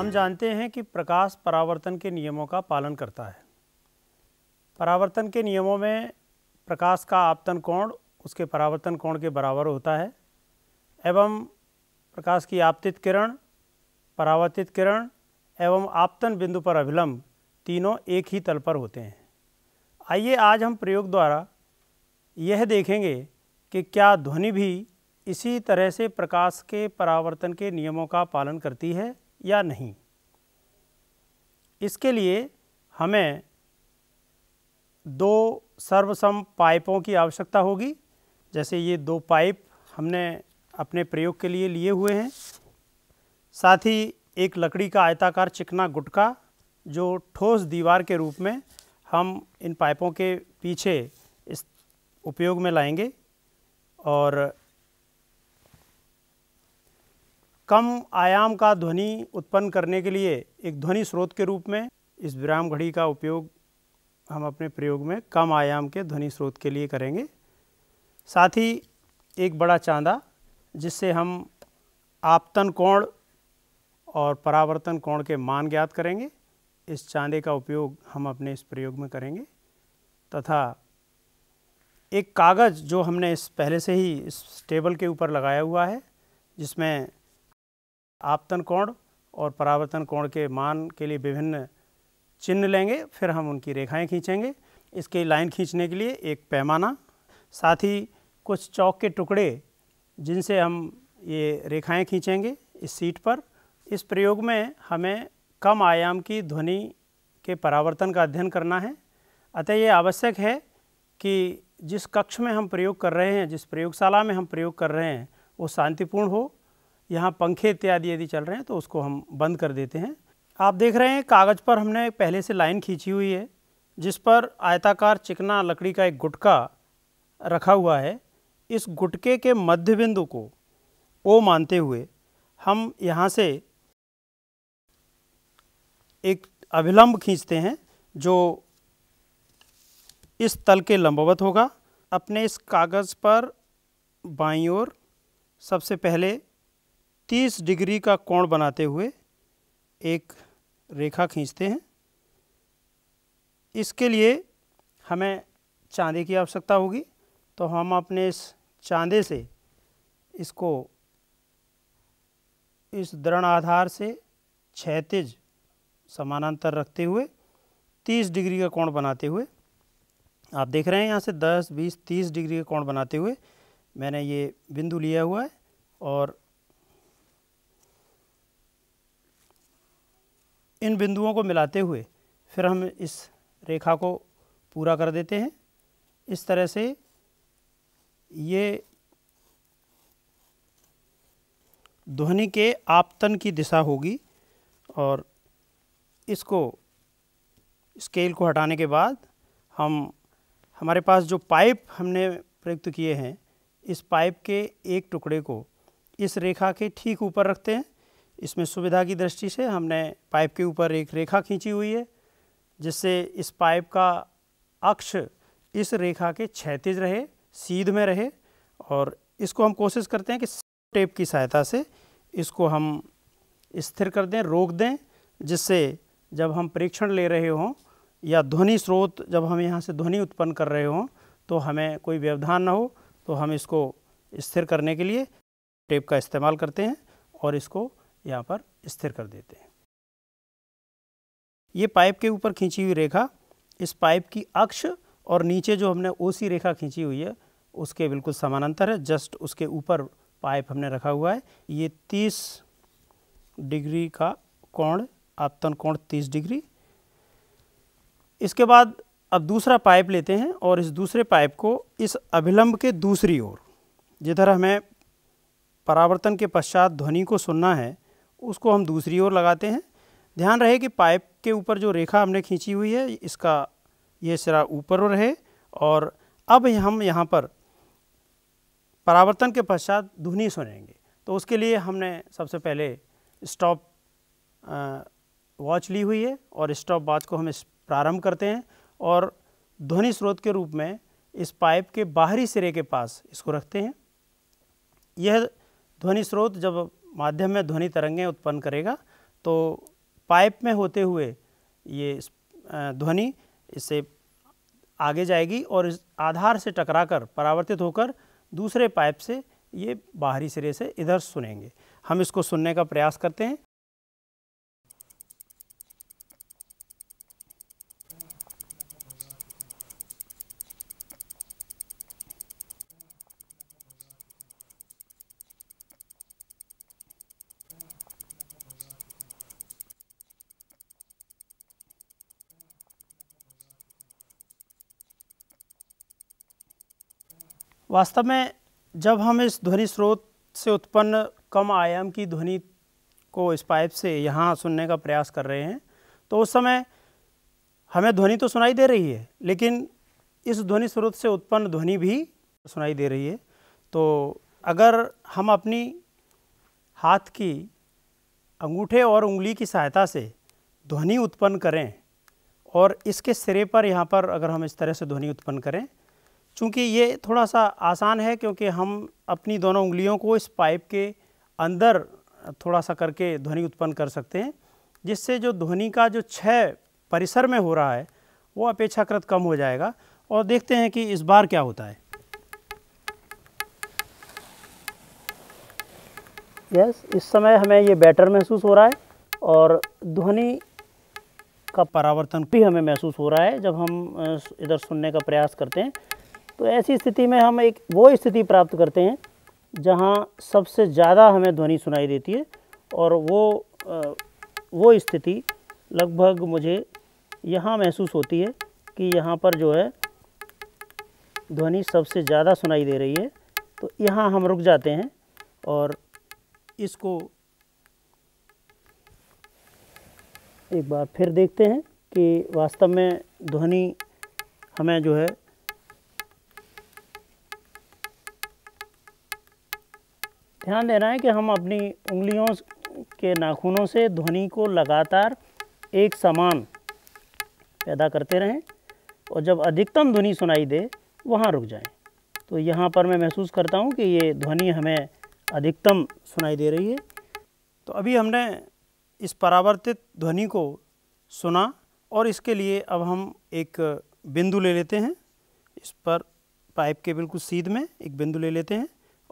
हम जानते हैं कि प्रकाश परावर्तन के नियमों का पालन करता है परावर्तन के नियमों में प्रकाश का आपतन कोण उसके परावर्तन कोण के बराबर होता है एवं प्रकाश की आपतित किरण परावर्तित किरण एवं आपतन बिंदु पर अभिलंब तीनों एक ही तल पर होते हैं आइए आज हम प्रयोग द्वारा यह देखेंगे कि क्या ध्वनि भी इसी तरह से प्रकाश के परावर्तन के नियमों का पालन करती है या नहीं इसके लिए हमें दो सर्वसम पाइपों की आवश्यकता होगी जैसे ये दो पाइप हमने अपने प्रयोग के लिए लिए हुए हैं साथ ही एक लकड़ी का आयताकार चिकना गुटका जो ठोस दीवार के रूप में हम इन पाइपों के पीछे इस उपयोग में लाएंगे और कम आयाम का ध्वनि उत्पन्न करने के लिए एक ध्वनि स्रोत के रूप में इस विराम घड़ी का उपयोग हम अपने प्रयोग में कम आयाम के ध्वनि स्रोत के लिए करेंगे साथ ही एक बड़ा चांदा जिससे हम आपतन कोण और परावर्तन कोण के मान ज्ञात करेंगे इस चांदे का उपयोग हम अपने इस प्रयोग में करेंगे तथा एक कागज़ जो हमने इस पहले से ही इस टेबल के ऊपर लगाया हुआ है जिसमें आपतन कोण और परावर्तन कोण के मान के लिए विभिन्न चिन्ह लेंगे फिर हम उनकी रेखाएं खींचेंगे इसके लाइन खींचने के लिए एक पैमाना साथ ही कुछ चौक के टुकड़े जिनसे हम ये रेखाएं खींचेंगे इस सीट पर इस प्रयोग में हमें कम आयाम की ध्वनि के परावर्तन का अध्ययन करना है अतः ये आवश्यक है कि जिस कक्ष में हम प्रयोग कर रहे हैं जिस प्रयोगशाला में हम प्रयोग कर रहे हैं वो शांतिपूर्ण हो यहाँ पंखे इत्यादि यदि चल रहे हैं तो उसको हम बंद कर देते हैं आप देख रहे हैं कागज़ पर हमने पहले से लाइन खींची हुई है जिस पर आयताकार चिकना लकड़ी का एक गुटका रखा हुआ है इस गुटके के मध्य बिंदु को ओ मानते हुए हम यहाँ से एक अभिलंब खींचते हैं जो इस तल के लंबवत होगा अपने इस कागज़ पर बाईं ओर सबसे पहले 30 डिग्री का कोण बनाते हुए एक रेखा खींचते हैं इसके लिए हमें चांदी की आवश्यकता होगी तो हम अपने इस चांदे से इसको इस दृढ़ आधार से क्षैतिज समानांतर रखते हुए 30 डिग्री का कोण बनाते हुए आप देख रहे हैं यहाँ से 10, 20, 30 डिग्री का कोण बनाते हुए मैंने ये बिंदु लिया हुआ है और इन बिंदुओं को मिलाते हुए फिर हम इस रेखा को पूरा कर देते हैं इस तरह से ये ध्वनि के आपतन की दिशा होगी और इसको स्केल को हटाने के बाद हम हमारे पास जो पाइप हमने प्रयुक्त किए हैं इस पाइप के एक टुकड़े को इस रेखा के ठीक ऊपर रखते हैं इसमें सुविधा की दृष्टि से हमने पाइप के ऊपर एक रेखा खींची हुई है जिससे इस पाइप का अक्ष इस रेखा के क्षैतिज रहे सीध में रहे और इसको हम कोशिश करते हैं कि टेप की सहायता से इसको हम स्थिर कर दें रोक दें जिससे जब हम परीक्षण ले रहे हों या ध्वनि स्रोत जब हम यहाँ से ध्वनि उत्पन्न कर रहे हों तो हमें कोई व्यवधान ना हो तो हम इसको स्थिर करने के लिए टेप का इस्तेमाल करते हैं और इसको यहाँ पर स्थिर कर देते हैं ये पाइप के ऊपर खींची हुई रेखा इस पाइप की अक्ष और नीचे जो हमने ओसी रेखा खींची हुई है उसके बिल्कुल समानांतर है जस्ट उसके ऊपर पाइप हमने रखा हुआ है ये 30 डिग्री का कोण आपतन कोण 30 डिग्री इसके बाद अब दूसरा पाइप लेते हैं और इस दूसरे पाइप को इस अभिलंब के दूसरी ओर जिधर हमें परावर्तन के पश्चात ध्वनि को सुनना है उसको हम दूसरी ओर लगाते हैं ध्यान रहे कि पाइप के ऊपर जो रेखा हमने खींची हुई है इसका ये सिरा ऊपर रहे और अब हम यहाँ पर परावर्तन के पश्चात धुनी सुनेंगे तो उसके लिए हमने सबसे पहले स्टॉप वॉच ली हुई है और स्टॉप वॉच को हम प्रारंभ करते हैं और ध्वनि स्रोत के रूप में इस पाइप के बाहरी सिरे के पास इसको रखते हैं यह ध्वनि स्रोत जब माध्यम में ध्वनि तरंगें उत्पन्न करेगा तो पाइप में होते हुए ये ध्वनि इससे आगे जाएगी और इस आधार से टकराकर परावर्तित होकर दूसरे पाइप से ये बाहरी सिरे से इधर सुनेंगे हम इसको सुनने का प्रयास करते हैं वास्तव में जब हम इस ध्वनि स्रोत से उत्पन्न कम आयाम की ध्वनि को इस पाइप से यहाँ सुनने का प्रयास कर रहे हैं तो उस समय हमें ध्वनि तो सुनाई दे रही है लेकिन इस ध्वनि स्रोत से उत्पन्न ध्वनि भी सुनाई दे रही है तो अगर हम अपनी हाथ की अंगूठे और उंगली की सहायता से ध्वनि उत्पन्न करें और इसके सिरे पर यहाँ पर अगर हम इस तरह से ध्वनि उत्पन्न करें चूँकि ये थोड़ा सा आसान है क्योंकि हम अपनी दोनों उंगलियों को इस पाइप के अंदर थोड़ा सा करके ध्वनि उत्पन्न कर सकते हैं जिससे जो ध्वनि का जो क्षय परिसर में हो रहा है वो अपेक्षाकृत कम हो जाएगा और देखते हैं कि इस बार क्या होता है यस yes, इस समय हमें ये बेटर महसूस हो रहा है और ध्वनि का परावर्तन भी हमें महसूस हो रहा है जब हम इधर सुनने का प्रयास करते हैं तो ऐसी स्थिति में हम एक वो स्थिति प्राप्त करते हैं जहाँ सबसे ज़्यादा हमें ध्वनि सुनाई देती है और वो वो स्थिति लगभग मुझे यहाँ महसूस होती है कि यहाँ पर जो है ध्वनि सबसे ज़्यादा सुनाई दे रही है तो यहाँ हम रुक जाते हैं और इसको एक बार फिर देखते हैं कि वास्तव में ध्वनि हमें जो है ध्यान देना है कि हम अपनी उंगलियों के नाखूनों से ध्वनि को लगातार एक समान पैदा करते रहें और जब अधिकतम ध्वनि सुनाई दे वहाँ रुक जाएं। तो यहाँ पर मैं महसूस करता हूँ कि ये ध्वनि हमें अधिकतम सुनाई दे रही है तो अभी हमने इस परावर्तित ध्वनि को सुना और इसके लिए अब हम एक बिंदु ले लेते हैं इस पर पाइप के बिल्कुल सीध में एक बिंदु ले लेते हैं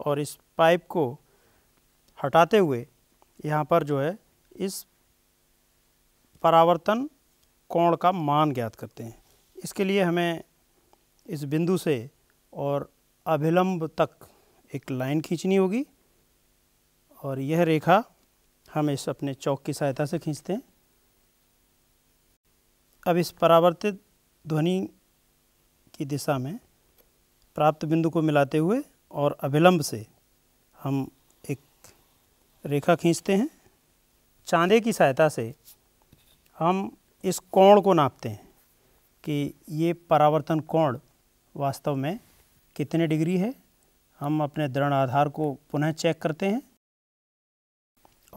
और इस पाइप को हटाते हुए यहाँ पर जो है इस परावर्तन कोण का मान ज्ञात करते हैं इसके लिए हमें इस बिंदु से और अभिलंब तक एक लाइन खींचनी होगी और यह रेखा हम इस अपने चौक की सहायता से खींचते हैं अब इस परावर्तित ध्वनि की दिशा में प्राप्त बिंदु को मिलाते हुए और अभिलंब से हम रेखा खींचते हैं चांदे की सहायता से हम इस कोण को नापते हैं कि ये परावर्तन कोण वास्तव में कितने डिग्री है हम अपने दृढ़ आधार को पुनः चेक करते हैं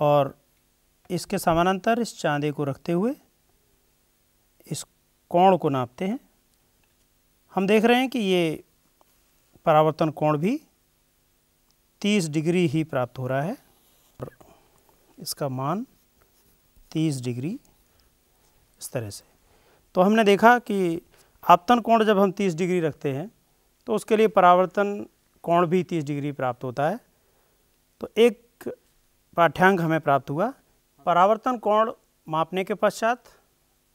और इसके समानांतर इस चांदे को रखते हुए इस कोण को नापते हैं हम देख रहे हैं कि ये परावर्तन कोण भी 30 डिग्री ही प्राप्त हो रहा है इसका मान 30 डिग्री इस तरह से तो हमने देखा कि आपतन कोण जब हम 30 डिग्री रखते हैं तो उसके लिए परावर्तन कोण भी 30 डिग्री प्राप्त होता है तो एक पाठ्यांक हमें प्राप्त हुआ परावर्तन कोण मापने के पश्चात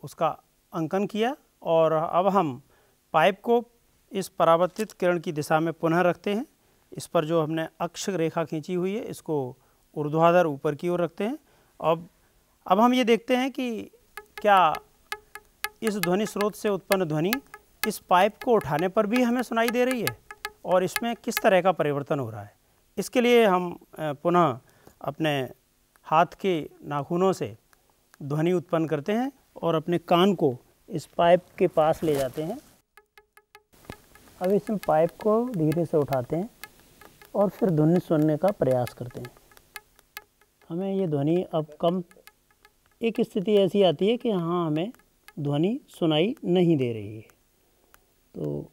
उसका अंकन किया और अब हम पाइप को इस परावर्तित किरण की दिशा में पुनः रखते हैं इस पर जो हमने अक्ष रेखा खींची हुई है इसको ऊर्ध्वाधर ऊपर की ओर रखते हैं अब अब हम ये देखते हैं कि क्या इस ध्वनि स्रोत से उत्पन्न ध्वनि इस पाइप को उठाने पर भी हमें सुनाई दे रही है और इसमें किस तरह का परिवर्तन हो रहा है इसके लिए हम पुनः अपने हाथ के नाखूनों से ध्वनि उत्पन्न करते हैं और अपने कान को इस पाइप के पास ले जाते हैं अब इसमें पाइप को धीरे से उठाते हैं और फिर ध्वनि सुनने का प्रयास करते हैं हमें ये ध्वनि अब कम एक स्थिति ऐसी आती है कि हाँ हमें ध्वनि सुनाई नहीं दे रही है तो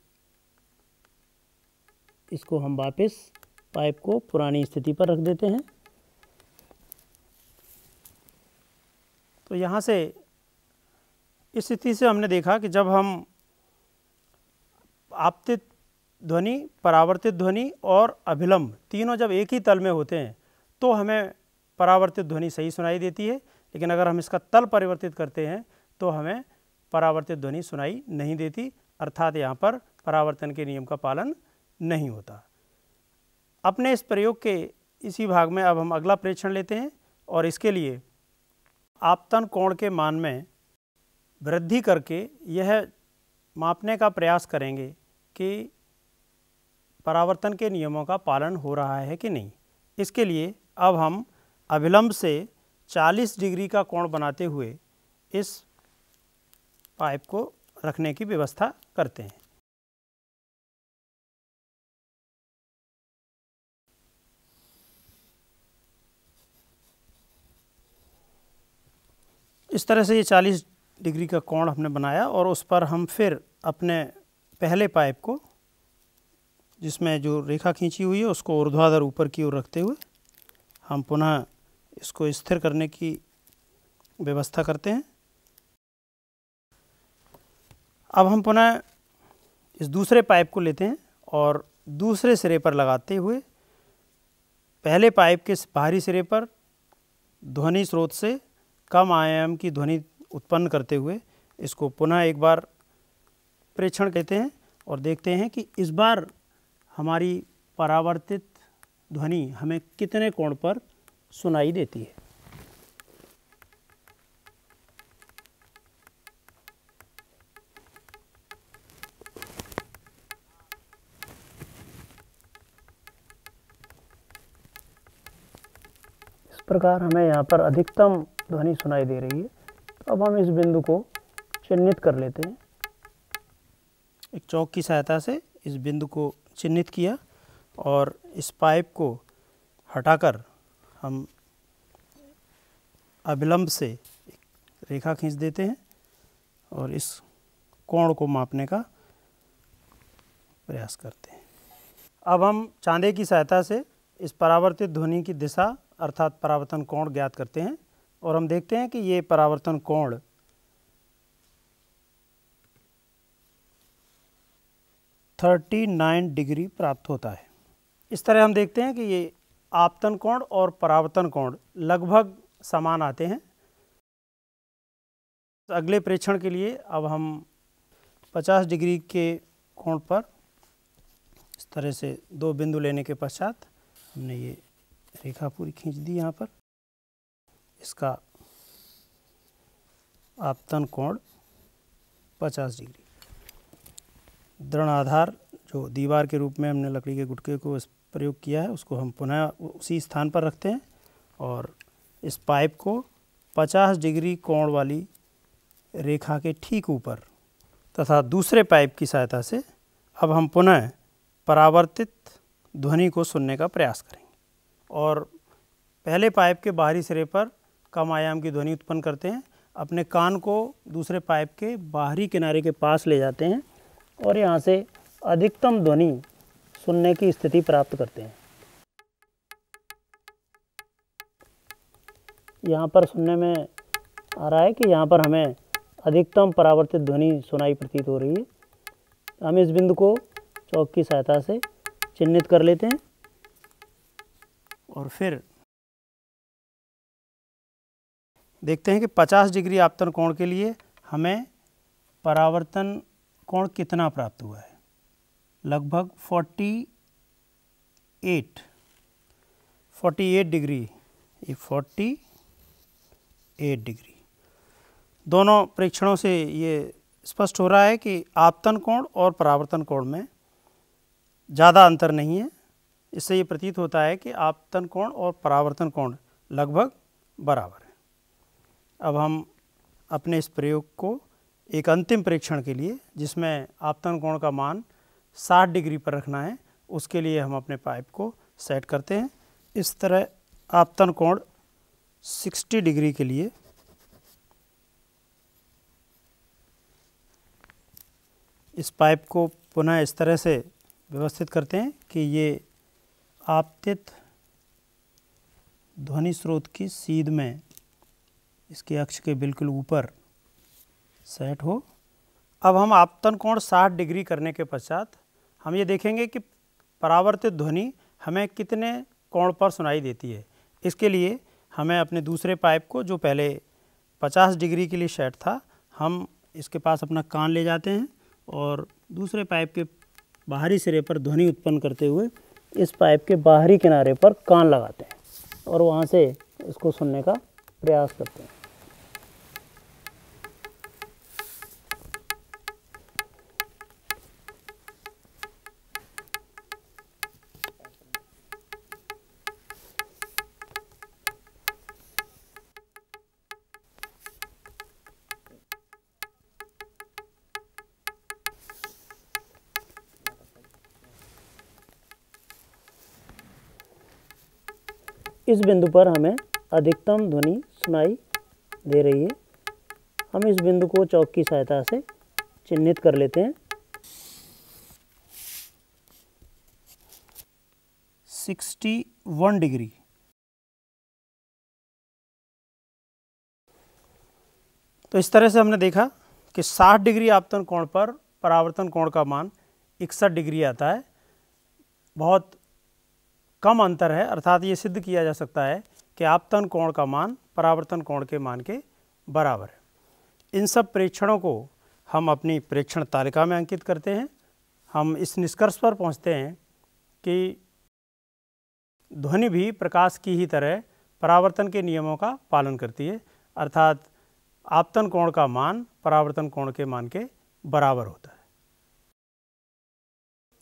इसको हम वापस पाइप को पुरानी स्थिति पर रख देते हैं तो यहाँ से इस स्थिति से हमने देखा कि जब हम आपतित ध्वनि परावर्तित ध्वनि और अभिलंब तीनों जब एक ही तल में होते हैं तो हमें परावर्तित ध्वनि सही सुनाई देती है लेकिन अगर हम इसका तल परिवर्तित करते हैं तो हमें परावर्तित ध्वनि सुनाई नहीं देती अर्थात यहाँ पर परावर्तन के नियम का पालन नहीं होता अपने इस प्रयोग के इसी भाग में अब हम अगला प्रेक्षण लेते हैं और इसके लिए आपतन कोण के मान में वृद्धि करके यह मापने का प्रयास करेंगे कि परावर्तन के नियमों का पालन हो रहा है कि नहीं इसके लिए अब हम अविलंब से 40 डिग्री का कोण बनाते हुए इस पाइप को रखने की व्यवस्था करते हैं इस तरह से ये 40 डिग्री का कोण हमने बनाया और उस पर हम फिर अपने पहले पाइप को जिसमें जो रेखा खींची हुई है उसको ऊर्ध्वाधर ऊपर की ओर रखते हुए हम पुनः इसको स्थिर करने की व्यवस्था करते हैं अब हम पुनः इस दूसरे पाइप को लेते हैं और दूसरे सिरे पर लगाते हुए पहले पाइप के बाहरी सिरे पर ध्वनि स्रोत से कम आयाम की ध्वनि उत्पन्न करते हुए इसको पुनः एक बार प्रेक्षण कहते हैं और देखते हैं कि इस बार हमारी परावर्तित ध्वनि हमें कितने कोण पर सुनाई देती है इस प्रकार हमें यहाँ पर अधिकतम ध्वनि सुनाई दे रही है तो अब हम इस बिंदु को चिन्हित कर लेते हैं एक चौक की सहायता से इस बिंदु को चिन्हित किया और इस पाइप को हटाकर हम अविलंब से एक रेखा खींच देते हैं और इस कोण को मापने का प्रयास करते हैं अब हम चांदे की सहायता से इस परावर्तित ध्वनि की दिशा अर्थात परावर्तन कोण ज्ञात करते हैं और हम देखते हैं कि ये परावर्तन कोण थर्टी नाइन डिग्री प्राप्त होता है इस तरह हम देखते हैं कि ये आपतन कोण और परावर्तन कोण लगभग समान आते हैं अगले प्रेक्षण के लिए अब हम 50 डिग्री के कोण पर इस तरह से दो बिंदु लेने के पश्चात हमने ये रेखा पूरी खींच दी यहाँ पर इसका आपतन कोण 50 डिग्री दृढ़ आधार जो दीवार के रूप में हमने लकड़ी के गुटके को प्रयोग किया है उसको हम पुनः उसी स्थान पर रखते हैं और इस पाइप को 50 डिग्री कोण वाली रेखा के ठीक ऊपर तथा दूसरे पाइप की सहायता से अब हम पुनः परावर्तित ध्वनि को सुनने का प्रयास करेंगे और पहले पाइप के बाहरी सिरे पर कम आयाम की ध्वनि उत्पन्न करते हैं अपने कान को दूसरे पाइप के बाहरी किनारे के पास ले जाते हैं और यहाँ से अधिकतम ध्वनि सुनने की स्थिति प्राप्त करते हैं यहाँ पर सुनने में आ रहा है कि यहाँ पर हमें अधिकतम परावर्तित ध्वनि सुनाई प्रतीत हो रही है हम इस बिंदु को चौक की सहायता से चिन्हित कर लेते हैं और फिर देखते हैं कि 50 डिग्री आपतन कोण के लिए हमें परावर्तन कोण कितना प्राप्त हुआ है लगभग 48 48 डिग्री ये 48 डिग्री दोनों परीक्षणों से ये स्पष्ट हो रहा है कि आपतन कोण और परावर्तन कोण में ज़्यादा अंतर नहीं है इससे ये प्रतीत होता है कि आपतन कोण और परावर्तन कोण लगभग बराबर है अब हम अपने इस प्रयोग को एक अंतिम परीक्षण के लिए जिसमें आपतन कोण का मान 60 डिग्री पर रखना है उसके लिए हम अपने पाइप को सेट करते हैं इस तरह आपतन कोण 60 डिग्री के लिए इस पाइप को पुनः इस तरह से व्यवस्थित करते हैं कि ये आपतित ध्वनि स्रोत की सीध में इसके अक्ष के बिल्कुल ऊपर सेट हो अब हम आपतन कोण 60 डिग्री करने के पश्चात हम ये देखेंगे कि परावर्तित ध्वनि हमें कितने कोण पर सुनाई देती है इसके लिए हमें अपने दूसरे पाइप को जो पहले 50 डिग्री के लिए सेट था हम इसके पास अपना कान ले जाते हैं और दूसरे पाइप के बाहरी सिरे पर ध्वनि उत्पन्न करते हुए इस पाइप के बाहरी किनारे पर कान लगाते हैं और वहाँ से इसको सुनने का प्रयास करते हैं इस बिंदु पर हमें अधिकतम ध्वनि सुनाई दे रही है हम इस बिंदु को चौक की सहायता से चिन्हित कर लेते हैं सिक्सटी वन डिग्री तो इस तरह से हमने देखा कि 60 डिग्री आपतन कोण पर परावर्तन कोण का मान इकसठ डिग्री आता है बहुत कम अंतर है अर्थात ये सिद्ध किया जा सकता है कि आपतन कोण का मान परावर्तन कोण के मान के बराबर है इन सब प्रेक्षणों को हम अपनी प्रेक्षण तालिका में अंकित करते हैं हम इस निष्कर्ष पर पहुँचते हैं कि ध्वनि भी प्रकाश की ही तरह परावर्तन के नियमों का पालन करती है अर्थात आपतन कोण का मान परावर्तन कोण के मान के बराबर होता है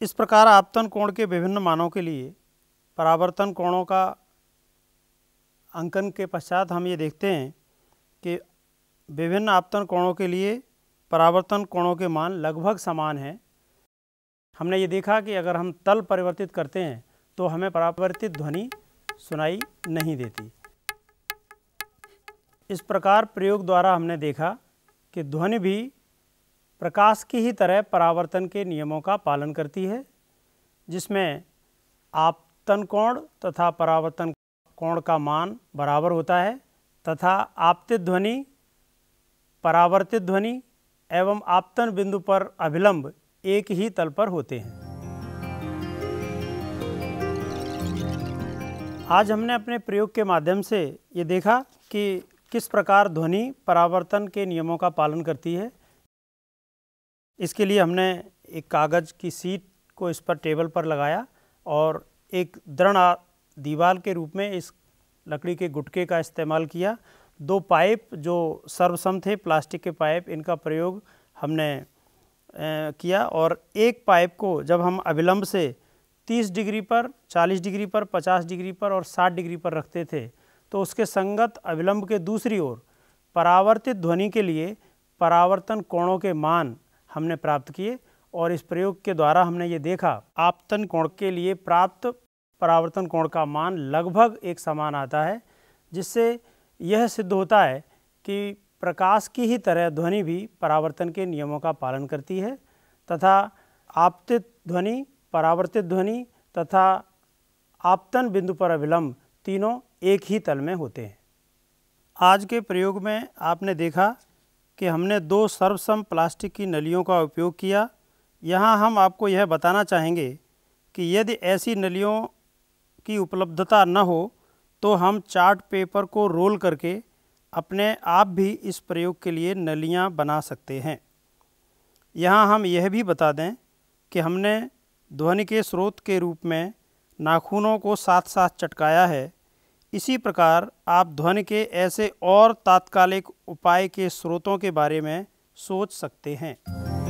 इस प्रकार आपतन कोण के विभिन्न मानों के लिए परावर्तन कोणों का अंकन के पश्चात हम ये देखते हैं कि विभिन्न आपतन कोणों के लिए परावर्तन कोणों के मान लगभग समान हैं हमने ये देखा कि अगर हम तल परिवर्तित करते हैं तो हमें परावर्तित ध्वनि सुनाई नहीं देती इस प्रकार प्रयोग द्वारा हमने देखा कि ध्वनि भी प्रकाश की ही तरह परावर्तन के नियमों का पालन करती है जिसमें आप आपतन कोण तथा परावर्तन कोण का मान बराबर होता है तथा आपतित ध्वनि परावर्तित ध्वनि एवं आपतन बिंदु पर अभिलंब एक ही तल पर होते हैं आज हमने अपने प्रयोग के माध्यम से ये देखा कि किस प्रकार ध्वनि परावर्तन के नियमों का पालन करती है इसके लिए हमने एक कागज़ की सीट को इस पर टेबल पर लगाया और एक दृढ़ दीवार के रूप में इस लकड़ी के गुटके का इस्तेमाल किया दो पाइप जो सर्वसम थे प्लास्टिक के पाइप इनका प्रयोग हमने किया और एक पाइप को जब हम अविलंब से 30 डिग्री पर 40 डिग्री पर 50 डिग्री पर और 60 डिग्री पर रखते थे तो उसके संगत अविलंब के दूसरी ओर परावर्तित ध्वनि के लिए परावर्तन कोणों के मान हमने प्राप्त किए और इस प्रयोग के द्वारा हमने ये देखा आपतन कोण के लिए प्राप्त परावर्तन कोण का मान लगभग एक समान आता है जिससे यह सिद्ध होता है कि प्रकाश की ही तरह ध्वनि भी परावर्तन के नियमों का पालन करती है तथा आपतित ध्वनि परावर्तित ध्वनि तथा आपतन बिंदु पर अविलंब तीनों एक ही तल में होते हैं आज के प्रयोग में आपने देखा कि हमने दो सर्वसम प्लास्टिक की नलियों का उपयोग किया यहाँ हम आपको यह बताना चाहेंगे कि यदि ऐसी नलियों की उपलब्धता न हो तो हम चार्ट पेपर को रोल करके अपने आप भी इस प्रयोग के लिए नलियाँ बना सकते हैं यहाँ हम यह भी बता दें कि हमने ध्वनि के स्रोत के रूप में नाखूनों को साथ साथ चटकाया है इसी प्रकार आप ध्वनि के ऐसे और तात्कालिक उपाय के स्रोतों के बारे में सोच सकते हैं